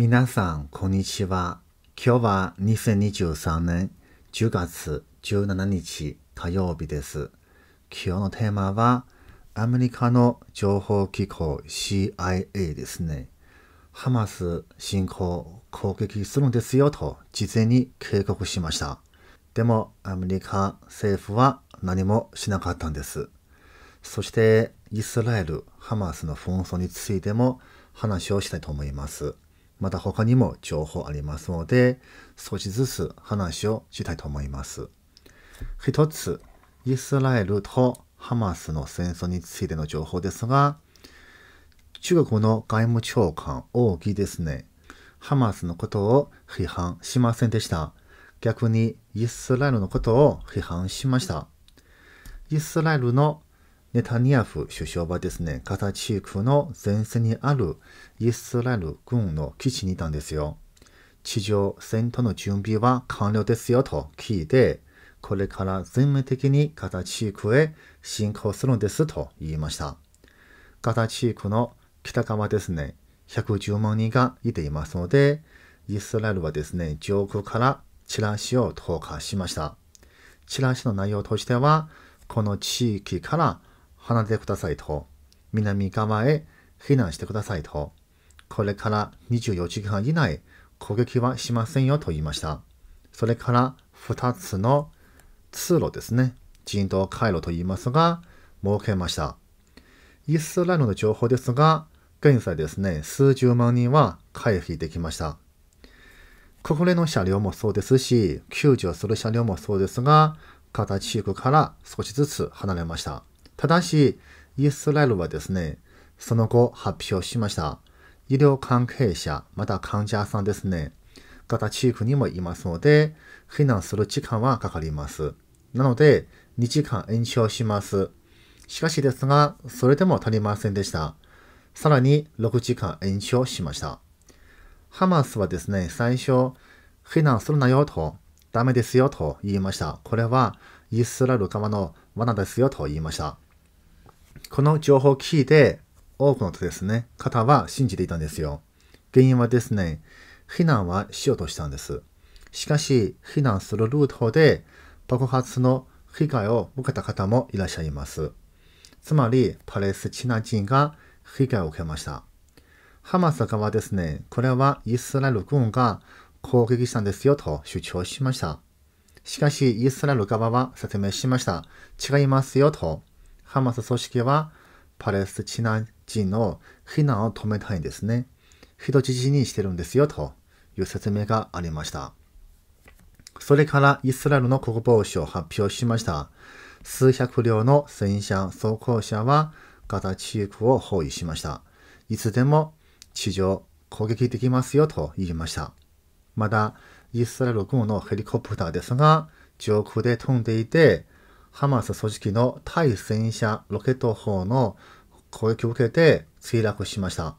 皆さん、こんにちは。今日は2023年10月17日火曜日です。今日のテーマは、アメリカの情報機構 CIA ですね。ハマス侵攻攻撃するんですよと事前に警告しました。でもアメリカ政府は何もしなかったんです。そしてイスラエル、ハマスの紛争についても話をしたいと思います。また他にも情報ありますので、少しずつ話をしたいと思います。一つ、イスラエルとハマスの戦争についての情報ですが、中国の外務長官、王毅ですね、ハマスのことを批判しませんでした。逆にイスラエルのことを批判しました。イスラエルのネタニヤフ首相はですね、ガザ地区の前線にあるイスラエル軍の基地にいたんですよ。地上戦との準備は完了ですよと聞いて、これから全面的にガザ地区へ進行するんですと言いました。ガザ地区の北側ですね、110万人がいていますので、イスラエルはですね、上空からチラシを投下しました。チラシの内容としては、この地域から離れてくださいと、南側へ避難してくださいと、これから24時間以内攻撃はしませんよと言いました。それから2つの通路ですね。人道回路と言いますが、設けました。イスラエルの情報ですが、現在ですね、数十万人は回避できました。国連の車両もそうですし、救助する車両もそうですが、形地区から少しずつ離れました。ただし、イスラエルはですね、その後発表しました。医療関係者、また患者さんですね、が地区にもいますので、避難する時間はかかります。なので、2時間延長します。しかしですが、それでも足りませんでした。さらに6時間延長しました。ハマスはですね、最初、避難するなよと、ダメですよと言いました。これはイスラエル側の罠ですよと言いました。この情報を聞いて、多くのですね、方は信じていたんですよ。原因はですね、避難はしようとしたんです。しかし、避難するルートで爆発の被害を受けた方もいらっしゃいます。つまり、パレスチナ人が被害を受けました。ハマス側はですね、これはイスラエル軍が攻撃したんですよと主張しました。しかし、イスラエル側は説明しました。違いますよとハマス組織はパレスチナ人の避難を止めたいんですね。人質にしてるんですよという説明がありました。それからイスラエルの国防省を発表しました。数百両の戦車、装甲車はガザ地区を包囲しました。いつでも地上攻撃できますよと言いました。また、イスラエル軍のヘリコプターですが、上空で飛んでいて、ハマス組織の対戦車ロケット砲の攻撃を受けて墜落しました。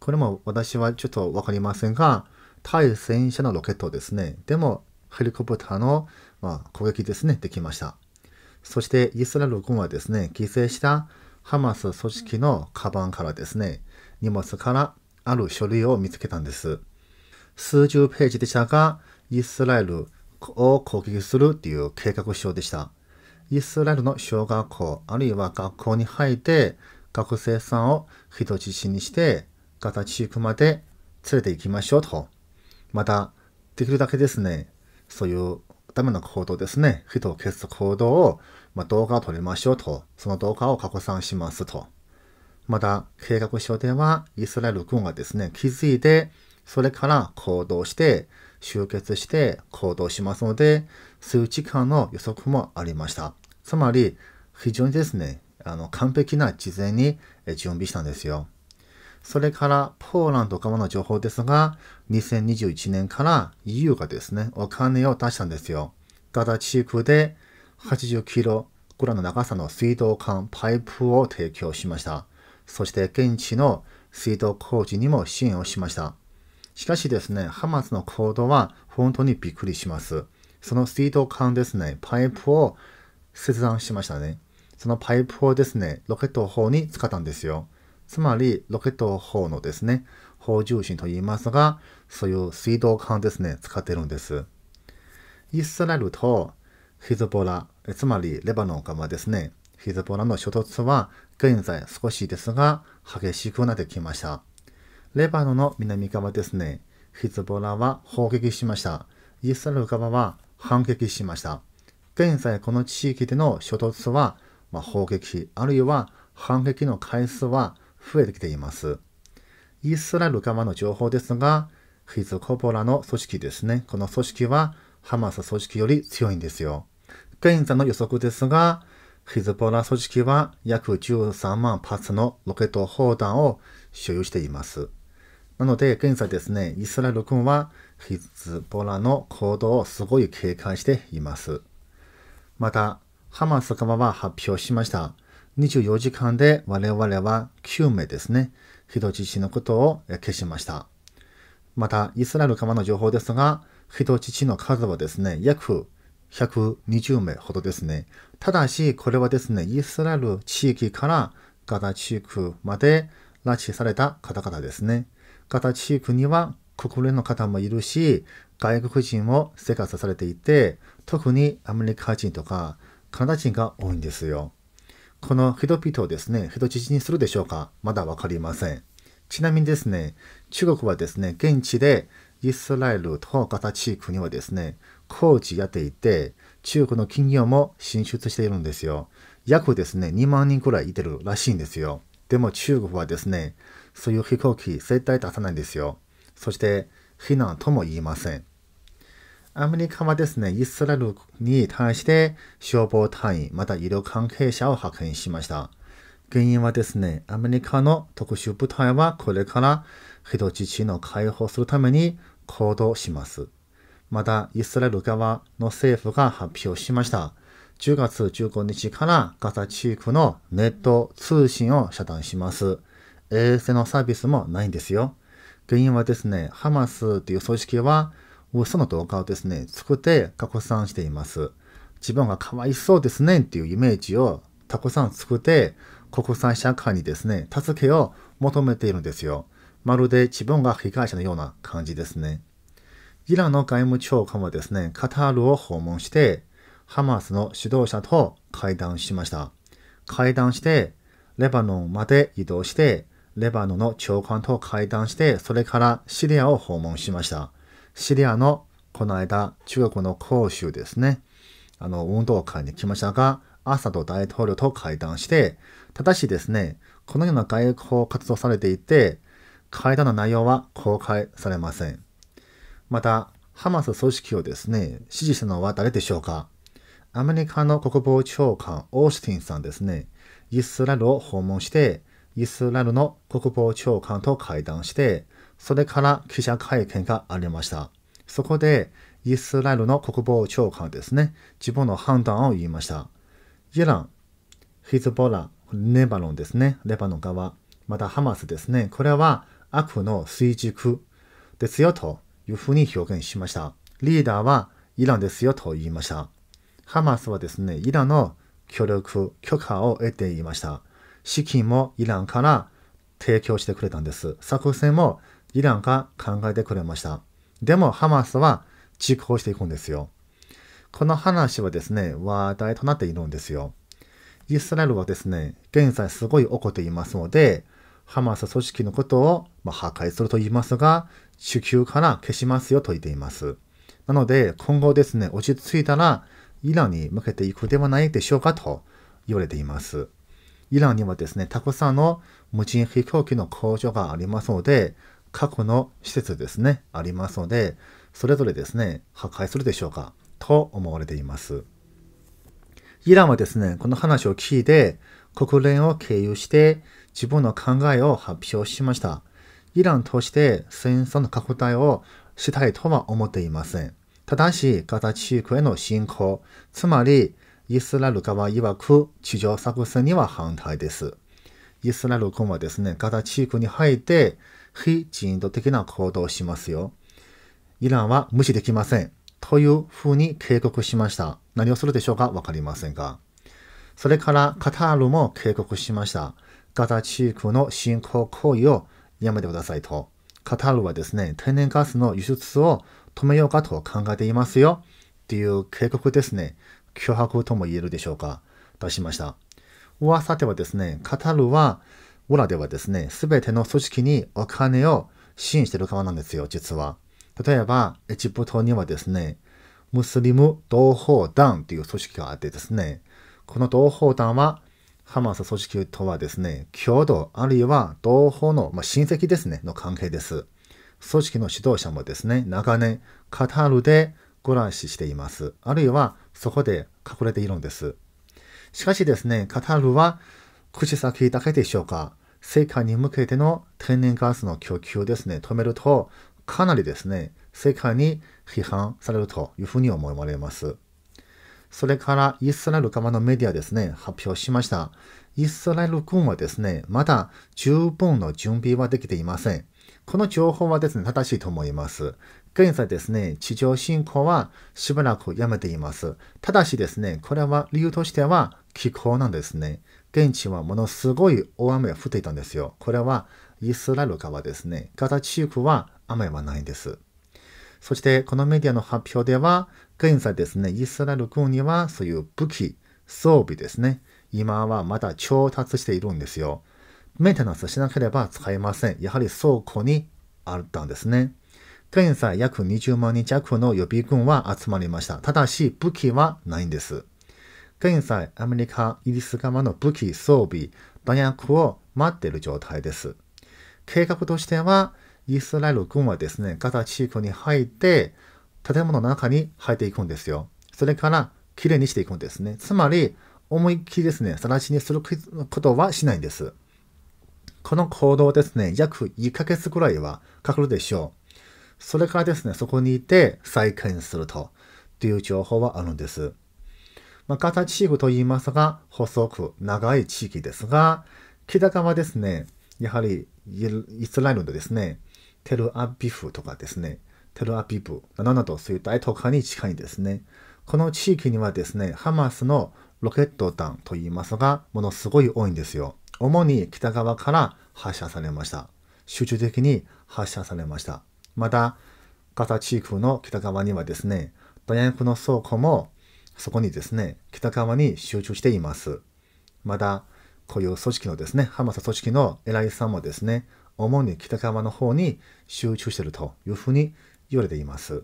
これも私はちょっとわかりませんが、対戦車のロケットですね。でも、ヘリコプターの、まあ、攻撃ですね、できました。そして、イスラエル軍はですね、犠牲したハマス組織のカバンからですね、荷物からある書類を見つけたんです。数十ページでしたが、イスラエルを攻撃するという計画書でした。イスラエルの小学校、あるいは学校に入って、学生さんを人質にして、ガザ地区まで連れて行きましょうと。また、できるだけですね、そういうための行動ですね、人を消す行動を、まあ、動画を撮りましょうと。その動画を拡散しますと。また、計画書では、イスラエル軍がですね、気づいて、それから行動して、集結して行動しますので、数時間の予測もありました。つまり、非常にですね、あの、完璧な事前に準備したんですよ。それから、ポーランド側の情報ですが、2021年から EU がですね、お金を出したんですよ。ガザ地区で80キロぐらいの長さの水道管、パイプを提供しました。そして、現地の水道工事にも支援をしました。しかしですね、ハマスの行動は本当にびっくりします。その水道管ですね、パイプを切断しましたね。そのパイプをですね、ロケット砲に使ったんですよ。つまり、ロケット砲のですね、砲重心と言いますが、そういう水道管ですね、使ってるんです。イスラエルとヒズボラ、つまりレバノン側ですね、ヒズボラの衝突は現在少しですが激しくなってきました。レバノンの南側ですね、ヒズボラは砲撃しました。イスラエル側は反撃しました。現在この地域での衝突は、まあ、砲撃、あるいは反撃の回数は増えてきています。イスラエル側の情報ですが、ヒズコボラの組織ですね。この組織はハマス組織より強いんですよ。現在の予測ですが、ヒズボラ組織は約13万発のロケット砲弾を所有しています。なので、現在ですね、イスラエル軍はヒズボラの行動をすごい警戒しています。また、ハマス側は発表しました。24時間で我々は9名ですね、人質のことを消しました。また、イスラエル側の情報ですが、人質の数はですね、約120名ほどですね。ただし、これはですね、イスラエル地域からガザ地区まで拉致された方々ですね。ガザ地区には国連の方もいるし、外国人も生活されていて、特にアメリカ人とかカナダ人が多いんですよ。この人々をですね、人質にするでしょうかまだわかりません。ちなみにですね、中国はですね、現地でイスラエルとガザ地区にはですね、工事やっていて、中国の企業も進出しているんですよ。約ですね、2万人くらいいてるらしいんですよ。でも中国はですね、そういう飛行機絶対出さないんですよ。そして非難とも言いません。アメリカはですね、イスラエルに対して消防隊員、また医療関係者を派遣しました。原因はですね、アメリカの特殊部隊はこれから人質の解放するために行動します。また、イスラエル側の政府が発表しました。10月15日からガザ地区のネット通信を遮断します。衛星のサービスもないんですよ。原因はですね、ハマスという組織は、嘘の動画をですね、作って拡散しています。自分がかわいそうですねっていうイメージをたくさん作って、国際社会にですね、助けを求めているんですよ。まるで自分が被害者のような感じですね。イランの外務長官はですね、カタールを訪問して、ハマスの指導者と会談しました。会談して、レバノンまで移動して、レバノンの長官と会談して、それからシリアを訪問しました。シリアのこの間、中国の広州ですね。あの、運動会に来ましたが、アサド大統領と会談して、ただしですね、このような外交活動されていて、会談の内容は公開されません。また、ハマス組織をですね、支持したのは誰でしょうかアメリカの国防長官、オースティンさんですね、イスラエルを訪問して、イスラエルの国防長官と会談して、それから記者会見がありました。そこで、イスラエルの国防長官ですね、自分の判断を言いました。イラン、ヒズボラ、レバノンですね、レバノン側、またハマスですね、これは悪の水軸ですよというふうに表現しました。リーダーはイランですよと言いました。ハマスはですね、イランの協力、許可を得ていました。資金もイランから提供してくれたんです。作戦もイランが考えてくれました。でもハマスは実行していくんですよ。この話はですね、話題となっているんですよ。イスラエルはですね、現在すごい怒っていますので、ハマス組織のことを、ま破壊すると言いますが、地球から消しますよと言っています。なので、今後ですね、落ち着いたら、イランに向けていくではないでしょうかと言われています。イランにはですね、たくさんの無人飛行機の工場がありますので、核の施設ですね、ありますので、それぞれですね、破壊するでしょうか、と思われています。イランはですね、この話を聞いて、国連を経由して自分の考えを発表しました。イランとして戦争の拡大をしたいとは思っていません。ただし、ガザ地区への侵攻、つまりイスラエル側曰く地上作戦には反対です。イスラエル軍はですね、ガザ地区に入って非人道的な行動をしますよ。イランは無視できません。というふうに警告しました。何をするでしょうかわかりませんが。それからカタールも警告しました。ガザ地区の侵攻行為をやめてくださいと。カタールはですね、天然ガスの輸出を止めようかと考えていますよ。っていう警告ですね。脅迫とも言えるでしょうか、出しました。噂ではですね、カタールは、オラではですね、すべての組織にお金を支援してる側なんですよ、実は。例えば、エジプトにはですね、ムスリム同胞団という組織があってですね、この同胞団は、ハマス組織とはですね、共同あるいは同胞の、まあ、親戚ですね、の関係です。組織の指導者もですね、長年、カタールでご乱視しています。あるいはそこで隠れているんです。しかしですね、カタールは口先だけでしょうか。世界に向けての天然ガスの供給をですね、止めると、かなりですね、世界に批判されるというふうに思われます。それからイスラエル側のメディアですね、発表しました。イスラエル軍はですね、まだ十分の準備はできていません。この情報はですね、正しいと思います。現在ですね、地上侵攻はしばらくやめています。ただしですね、これは理由としては気候なんですね。現地はものすごい大雨が降っていたんですよ。これはイスラエル側ですね。ガザ地区は雨はないんです。そしてこのメディアの発表では、現在ですね、イスラエル軍にはそういう武器、装備ですね、今はまだ調達しているんですよ。メンテナンスしなければ使えません。やはり倉庫にあったんですね。現在約20万人弱の予備軍は集まりました。ただし武器はないんです。現在、アメリカ、イギリス側の武器、装備、弾薬を待っている状態です。計画としては、イスラエル軍はですね、ガザ地区に入って、建物の中に入っていくんですよ。それから、きれいにしていくんですね。つまり、思いっきりですね、晒しにすることはしないんです。この行動ですね、約1ヶ月ぐらいはかかるでしょう。それからですね、そこにいて再建するとっていう情報はあるんです。まあ、ガ地区と言いますが、細く長い地域ですが、北側ですね、やはりイスラエルのですね、テルアビフとかですね、テルアビブなどとそういった都会に近いんですね。この地域にはですね、ハマスのロケット弾といいますが、ものすごい多いんですよ。主に北側から発射されました。集中的に発射されました。また、ガザ地区の北側にはですね、弾薬の倉庫もそこにですね、北側に集中しています。また、こういう組織のですね、ハマス組織の偉いさんもですね、主に北側の方に集中しているというふうに言われています。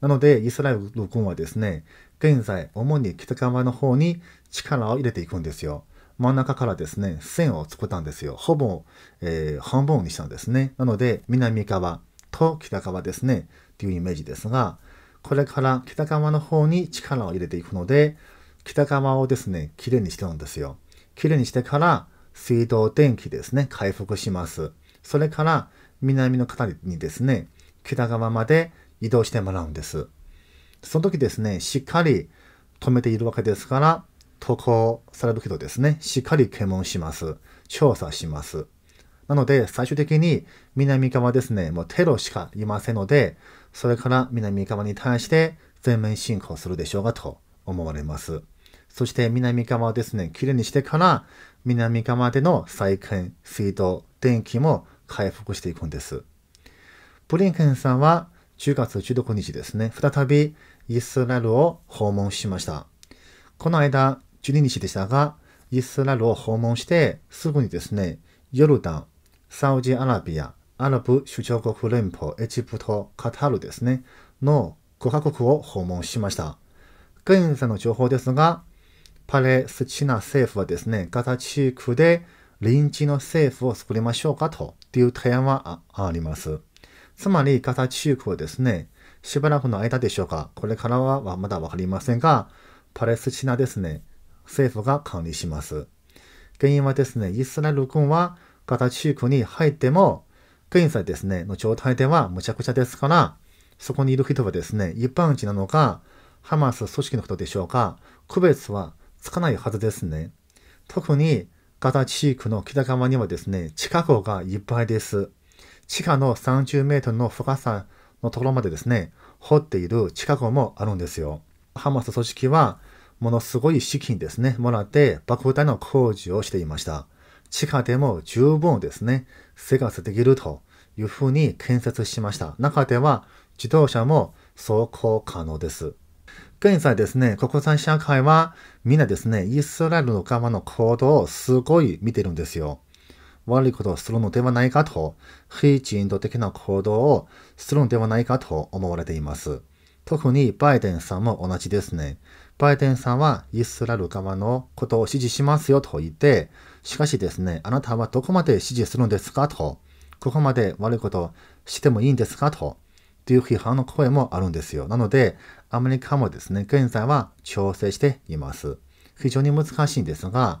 なので、イスラエル軍はですね、現在、主に北側の方に力を入れていくんですよ。真ん中からですね、線を作ったんですよ。ほぼ、えー、半分にしたんですね。なので、南側、と北側ですねっていうイメージですが、これから北側の方に力を入れていくので、北側をですね、きれいにしてるんですよ。きれいにしてから水道電気ですね、回復します。それから南の方にですね、北側まで移動してもらうんです。その時ですね、しっかり止めているわけですから、渡航されるけどですね、しっかり検問します。調査します。なので、最終的に南側ですね、もうテロしかいませんので、それから南側に対して全面侵攻するでしょうがと思われます。そして南側をですね、きれいにしてから、南側での再建、水道、電気も回復していくんです。ブリンケンさんは10月16日ですね、再びイスラエルを訪問しました。この間、12日でしたが、イスラエルを訪問して、すぐにですね、ヨルダン、サウジアラビア、アラブ首長国連邦、エジプト、カタールですね、の5カ国を訪問しました。現在の情報ですが、パレスチナ政府はですね、ガザ地区で臨時の政府を作りましょうかという提案はあります。つまり、ガザ地区はですね、しばらくの間でしょうか、これからはまだわかりませんが、パレスチナですね、政府が管理します。原因はですね、イスラエル軍は型地区に入っても、現在ですね、の状態ではむちゃくちゃですから、そこにいる人はですね、一般人なのか、ハマス組織の人でしょうか、区別はつかないはずですね。特に、ガザ地区の北側にはですね、地下壕がいっぱいです。地下の30メートルの深さのところまでですね、掘っている地下壕もあるんですよ。ハマス組織は、ものすごい資金ですね、もらって、莫大の工事をしていました。地下でも十分ですね、生活できるというふうに建設しました。中では自動車も走行可能です。現在ですね、国際社会はみんなですね、イスラエルの側の行動をすごい見てるんですよ。悪いことをするのではないかと、非人道的な行動をするのではないかと思われています。特にバイデンさんも同じですね。バイデンさんはイスラエル側のことを支持しますよと言って、しかしですね、あなたはどこまで支持するんですかと、ここまで悪いことをしてもいいんですかと、という批判の声もあるんですよ。なので、アメリカもですね、現在は調整しています。非常に難しいんですが、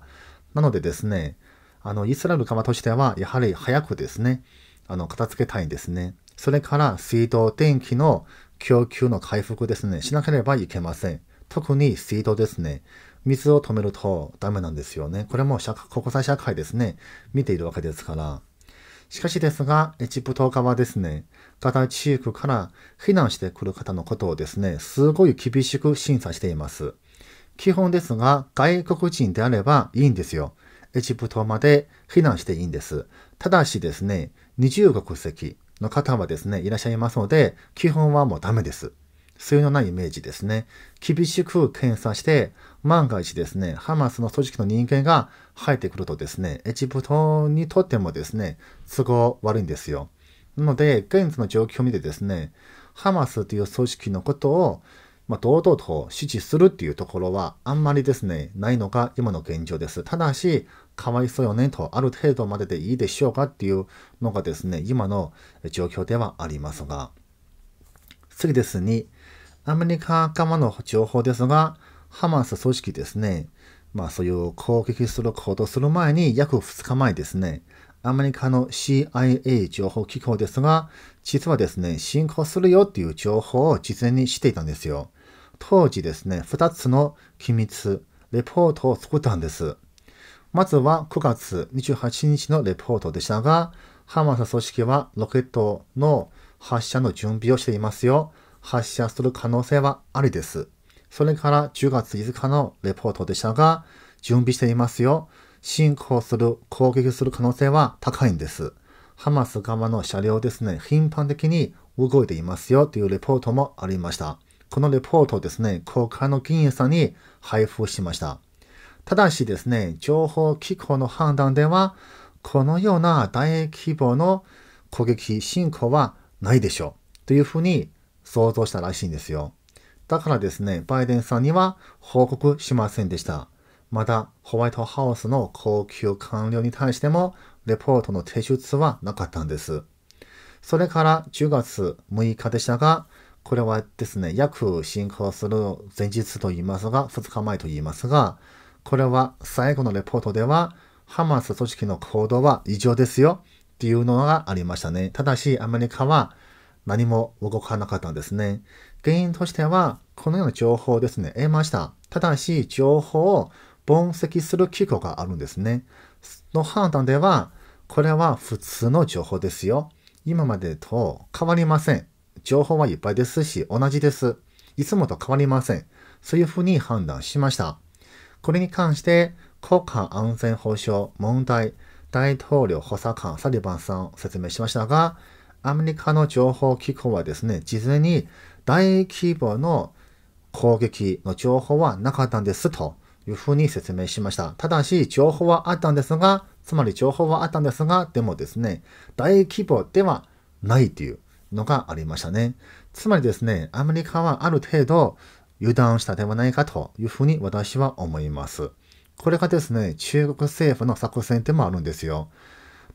なのでですね、あの、イスラエル側としては、やはり早くですね、あの、片付けたいんですね。それから、水道、電気の供給の回復ですね、しなければいけません。特に水道ですね。水を止めるとダメなんですよね。これも国際社会ですね、見ているわけですから。しかしですが、エジプト側ですね、ガザ地区から避難してくる方のことをですね、すごい厳しく審査しています。基本ですが、外国人であればいいんですよ。エジプトまで避難していいんです。ただしですね、二重国籍の方はですね、いらっしゃいますので、基本はもうダメです。そういうようなイメージですね。厳しく検査して、万が一ですね、ハマスの組織の人間が入ってくるとですね、エジプトにとってもですね、都合悪いんですよ。なので、現在の状況を見てですね、ハマスという組織のことを、まあ、堂々と支持するっていうところはあんまりですね、ないのが今の現状です。ただし、かわいそうよねと、ある程度まででいいでしょうかっていうのがですね、今の状況ではありますが。次です。2、アメリカ側の情報ですが、ハマス組織ですね、まあそういう攻撃する行動する前に約2日前ですね、アメリカの CIA 情報機構ですが、実はですね、進行するよっていう情報を事前にしていたんですよ。当時ですね、2つの機密、レポートを作ったんです。まずは9月28日のレポートでしたが、ハマス組織はロケットの発射の準備をしていますよ。発射する可能性はありです。それから10月5日のレポートでしたが、準備していますよ。進行する、攻撃する可能性は高いんです。ハマス側の車両ですね、頻繁的に動いていますよというレポートもありました。このレポートをですね、国会の議員さんに配布しました。ただしですね、情報機構の判断では、このような大規模の攻撃進行はないでしょう。というふうに想像したらしいんですよ。だからですね、バイデンさんには報告しませんでした。また、ホワイトハウスの高級官僚に対しても、レポートの提出はなかったんです。それから10月6日でしたが、これはですね、約進行する前日と言いますが、2日前と言いますが、これは最後のレポートでは、ハマス組織の行動は異常ですよっていうのがありましたね。ただし、アメリカは何も動かなかったんですね。原因としては、このような情報ですね、得ました。ただし、情報を分析する機構があるんですね。の判断では、これは普通の情報ですよ。今までと変わりません。情報はいっぱいですし、同じです。いつもと変わりません。そういうふうに判断しました。これに関して、国家安全保障問題大統領補佐官サリバンさん説明しましたが、アメリカの情報機構はですね、事前に大規模の攻撃の情報はなかったんですというふうに説明しました。ただし、情報はあったんですが、つまり情報はあったんですが、でもですね、大規模ではないというのがありましたね。つまりですね、アメリカはある程度油断したではないかというふうに私は思います。これがですね、中国政府の作戦でもあるんですよ。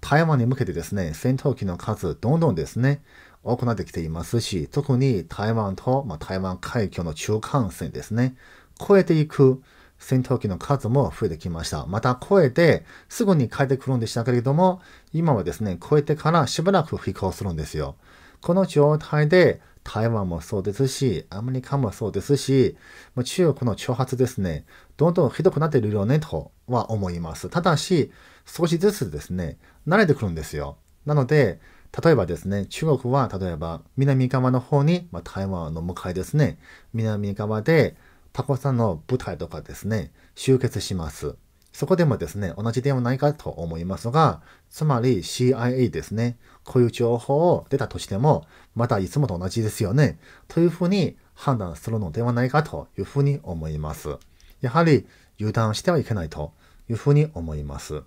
台湾に向けてですね、戦闘機の数、どんどんですね、多くなってきていますし、特に台湾と、まあ、台湾海峡の中間線ですね、越えていく戦闘機の数も増えてきました。また越えてすぐに帰ってくるんでしたけれども、今はですね、越えてからしばらく飛行するんですよ。この状態で台湾もそうですし、アメリカもそうですし、中国の挑発ですね、どんどんひどくなっているよねとは思います。ただし、少しずつですね、慣れてくるんですよ。なので、例えばですね、中国は例えば南側の方に、まあ、台湾の向かいですね、南側でタコさんの部隊とかですね、集結します。そこでもですね、同じではないかと思いますが、つまり CIA ですね、こういう情報を出たとしても、またいつもと同じですよね、というふうに判断するのではないかというふうに思います。やはり油断してはいけないというふうに思います。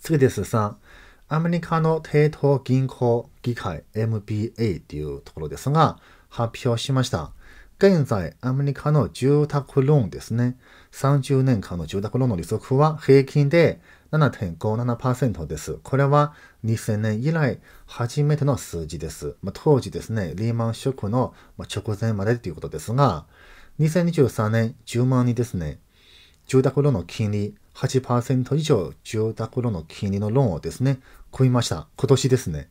次です。3、アメリカの帝都銀行議会 MBA っていうところですが、発表しました。現在、アメリカの住宅ローンですね。30年間の住宅ローンの利息は平均で7.57%です。これは2000年以来初めての数字です。まあ、当時ですね、リーマンショックの直前までということですが、2023年10万人ですね、住宅ローンの金利8%以上住宅ローンの金利のローンをですね、組みました。今年ですね。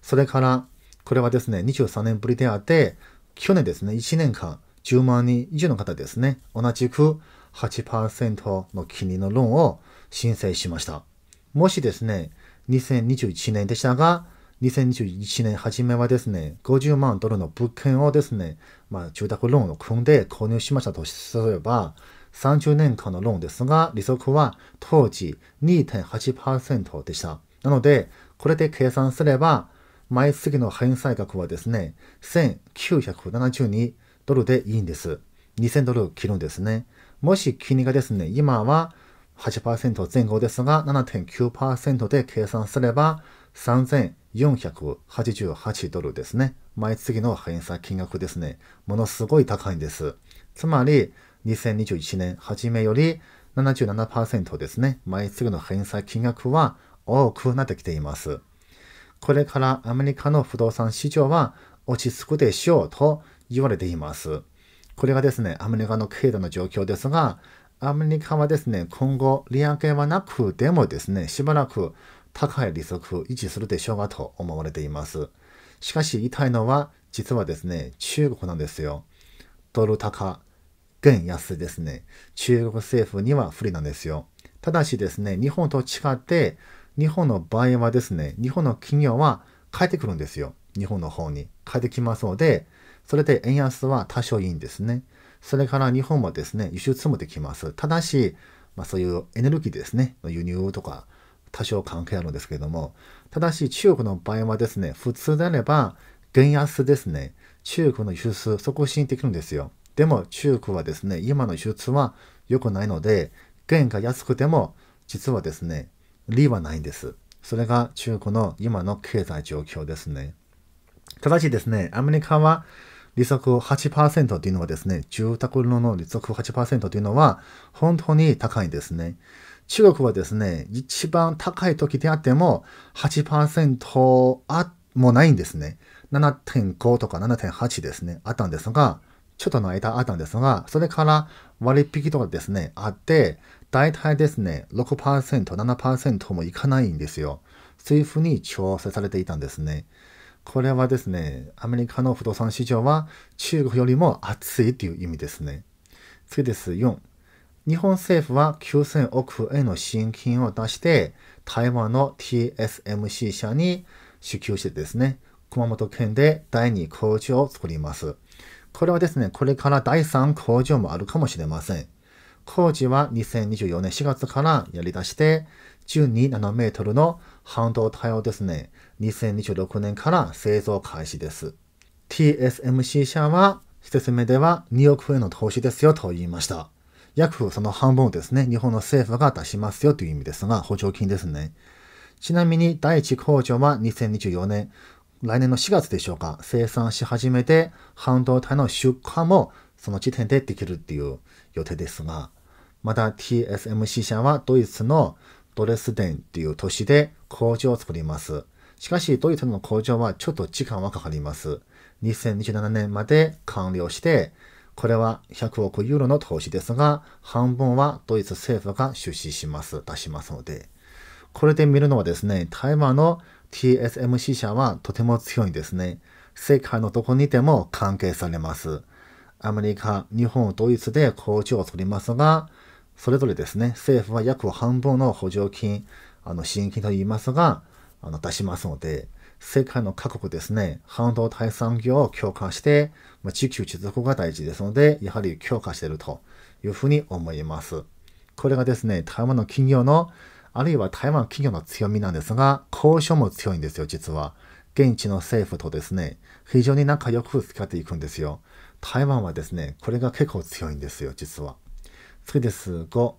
それから、これはですね、23年ぶりであって、去年ですね、1年間10万人以上の方ですね、同じく8%の金利のローンを申請しました。もしですね、2021年でしたが、2021年初めはですね、50万ドルの物件をですね、まあ、住宅ローンを組んで購入しましたとすれば、30年間のローンですが、利息は当時2.8%でした。なので、これで計算すれば、毎月の返済額はですね、1972ドルでいいんです。2000ドル切るんですね。もし金利がですね、今は8%前後ですが、7.9%で計算すれば、3488ドルですね。毎月の返済金額ですね。ものすごい高いんです。つまり、2021年初めより77%ですね、毎月の返済金額は多くなってきています。これからアメリカの不動産市場は落ち着くでしょうと言われています。これがですね、アメリカの経済の状況ですが、アメリカはですね、今後利上げはなくてもですね、しばらく高い利息を維持するでしょうがと思われています。しかし、痛いのは、実はですね、中国なんですよ。ドル高、現安ですね、中国政府には不利なんですよ。ただしですね、日本と違って、日本の場合はですね、日本の企業は帰ってくるんですよ。日本の方に帰ってきますので、それで円安は多少いいんですね。それから日本もですね、輸出もできます。ただし、まあ、そういうエネルギーですね、輸入とか多少関係あるんですけども、ただし中国の場合はですね、普通であれば、原安ですね、中国の輸出促進できるんですよ。でも中国はですね、今の手術は良くないので、原価安くても実はですね、利はないんです。それが中国の今の経済状況ですね。ただしですね、アメリカは利息8%というのはですね、住宅ローンの利息8%というのは本当に高いですね。中国はですね、一番高い時であっても8%あもないんですね。7.5とか7.8ですね、あったんですが、ちょっとの間あったんですが、それから割引とかですね、あって、大体ですね、6%、7%もいかないんですよ。政府に調整されていたんですね。これはですね、アメリカの不動産市場は中国よりも熱いという意味ですね。次です。4。日本政府は9000億円の支援金を出して、台湾の TSMC 社に支給してですね、熊本県で第2工場を作ります。これはですね、これから第3工場もあるかもしれません。工事は2024年4月からやり出して、12ナノメートルの半導体をですね、2026年から製造開始です。TSMC 社は、施設目では2億円の投資ですよと言いました。約その半分をですね、日本の政府が出しますよという意味ですが、補助金ですね。ちなみに第1工場は2024年、来年の4月でしょうか、生産し始めて、半導体の出荷もその時点でできるっていう予定ですが、また TSMC 社はドイツのドレスデンっていう都市で工場を作ります。しかし、ドイツの工場はちょっと時間はかかります。2027年まで完了して、これは100億ユーロの投資ですが、半分はドイツ政府が出資します、出しますので。これで見るのはですね、台湾の TSMC 社はとても強いですね。世界のどこにでも関係されます。アメリカ、日本、ドイツで工場を取りますが、それぞれですね、政府は約半分の補助金、あの、支援金と言いますが、あの、出しますので、世界の各国ですね、半導体産業を強化して、まあ、地球持続が大事ですので、やはり強化しているというふうに思います。これがですね、台湾の企業のあるいは台湾企業の強みなんですが、交渉も強いんですよ、実は。現地の政府とですね、非常に仲良く付き合っていくんですよ。台湾はですね、これが結構強いんですよ、実は。次です。5。こ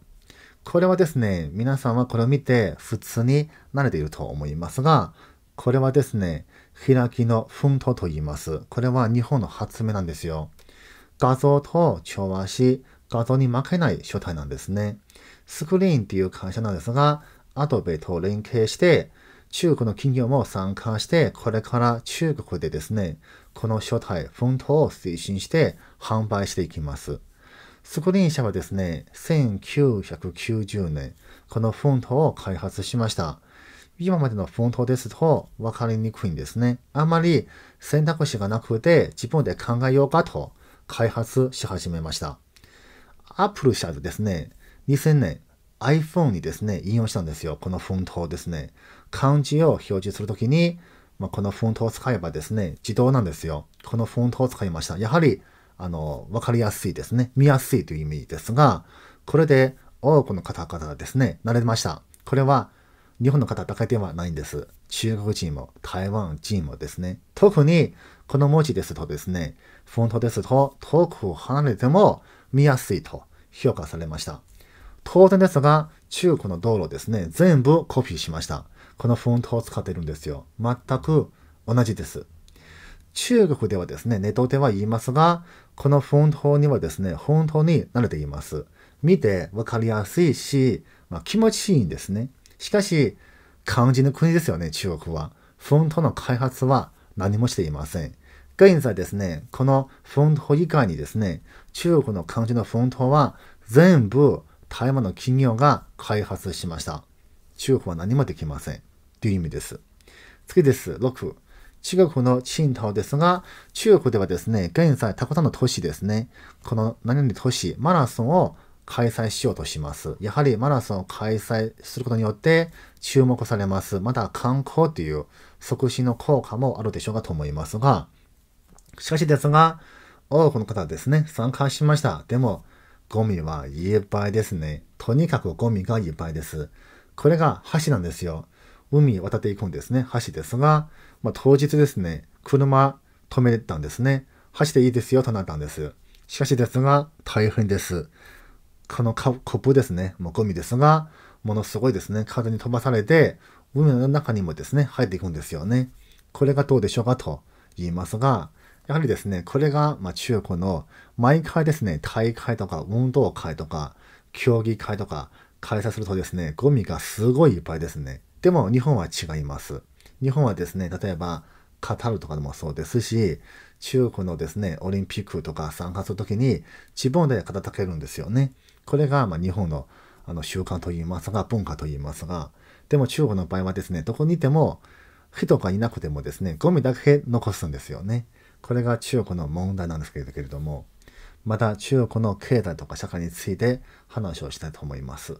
れはですね、皆さんはこれを見て普通に慣れていると思いますが、これはですね、開きの奮闘と言います。これは日本の発明なんですよ。画像と調和し、画像に負けない書体なんですね。スクリーンっていう会社なんですが、アドベと連携して、中国の企業も参加して、これから中国でですね、この書体、フォントを推進して販売していきます。スクリーン社はですね、1990年、このフォントを開発しました。今までのフォントですと分かりにくいんですね。あまり選択肢がなくて自分で考えようかと開発し始めました。アップル社でですね、2000年 iPhone にですね、引用したんですよ。このフォントをですね。漢字を表示するときに、まあ、このフォントを使えばですね、自動なんですよ。このフォントを使いました。やはり、あの、わかりやすいですね。見やすいという意味ですが、これで多くの方々がですね、慣れました。これは、日本の方だけではないんです。中国人も台湾人もですね。特に、この文字ですとですね、フォントですと、遠く離れても見やすいと評価されました。当然ですが、中古の道路ですね、全部コピーしました。このフォントを使ってるんですよ。全く同じです。中国ではですね、ネトでは言いますが、このフォントにはですね、本当に慣れています。見てわかりやすいし、まあ、気持ちいいんですね。しかし、漢字の国ですよね、中国は。フォントの開発は何もしていません。現在ですね、このフォント以外にですね、中国の漢字のフォントは全部台湾の企業が開発しました。中国は何もできません。という意味です。次です。6。中国の青島ですが、中国ではですね、現在たくさんの都市ですね、この何々都市、マラソンを開催しようとします。やはりマラソンを開催することによって注目されます。また観光という促進の効果もあるでしょうかと思いますが、しかしですが、多くの方ですね、参加しました。でも、ゴミはいっぱいですね。とにかくゴミがいっぱいです。これが橋なんですよ。海渡っていくんですね。橋ですが、まあ、当日ですね、車止めたんですね。橋でいいですよとなったんです。しかしですが、大変です。このコップですね、もうゴミですが、ものすごいですね、風に飛ばされて、海の中にもですね、入っていくんですよね。これがどうでしょうかと言いますが、やはりですね、これが、ま中古の、毎回ですね、大会とか運動会とか、競技会とか開催するとですね、ゴミがすごいいっぱいですね。でも日本は違います。日本はですね、例えばカタールとかでもそうですし、中国のですね、オリンピックとか参加するときに自分で肩たけるんですよね。これがま日本のあの習慣と言いますが、文化と言いますが、でも中国の場合はですね、どこにいても人がいなくてもですね、ゴミだけ残すんですよね。これが中国の問題なんですけれども、また中国の経済とか社会について話をしたいと思います。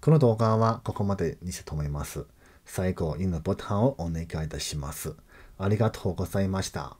この動画はここまでにしたと思います。最後、いいのボタンをお願いいたします。ありがとうございました。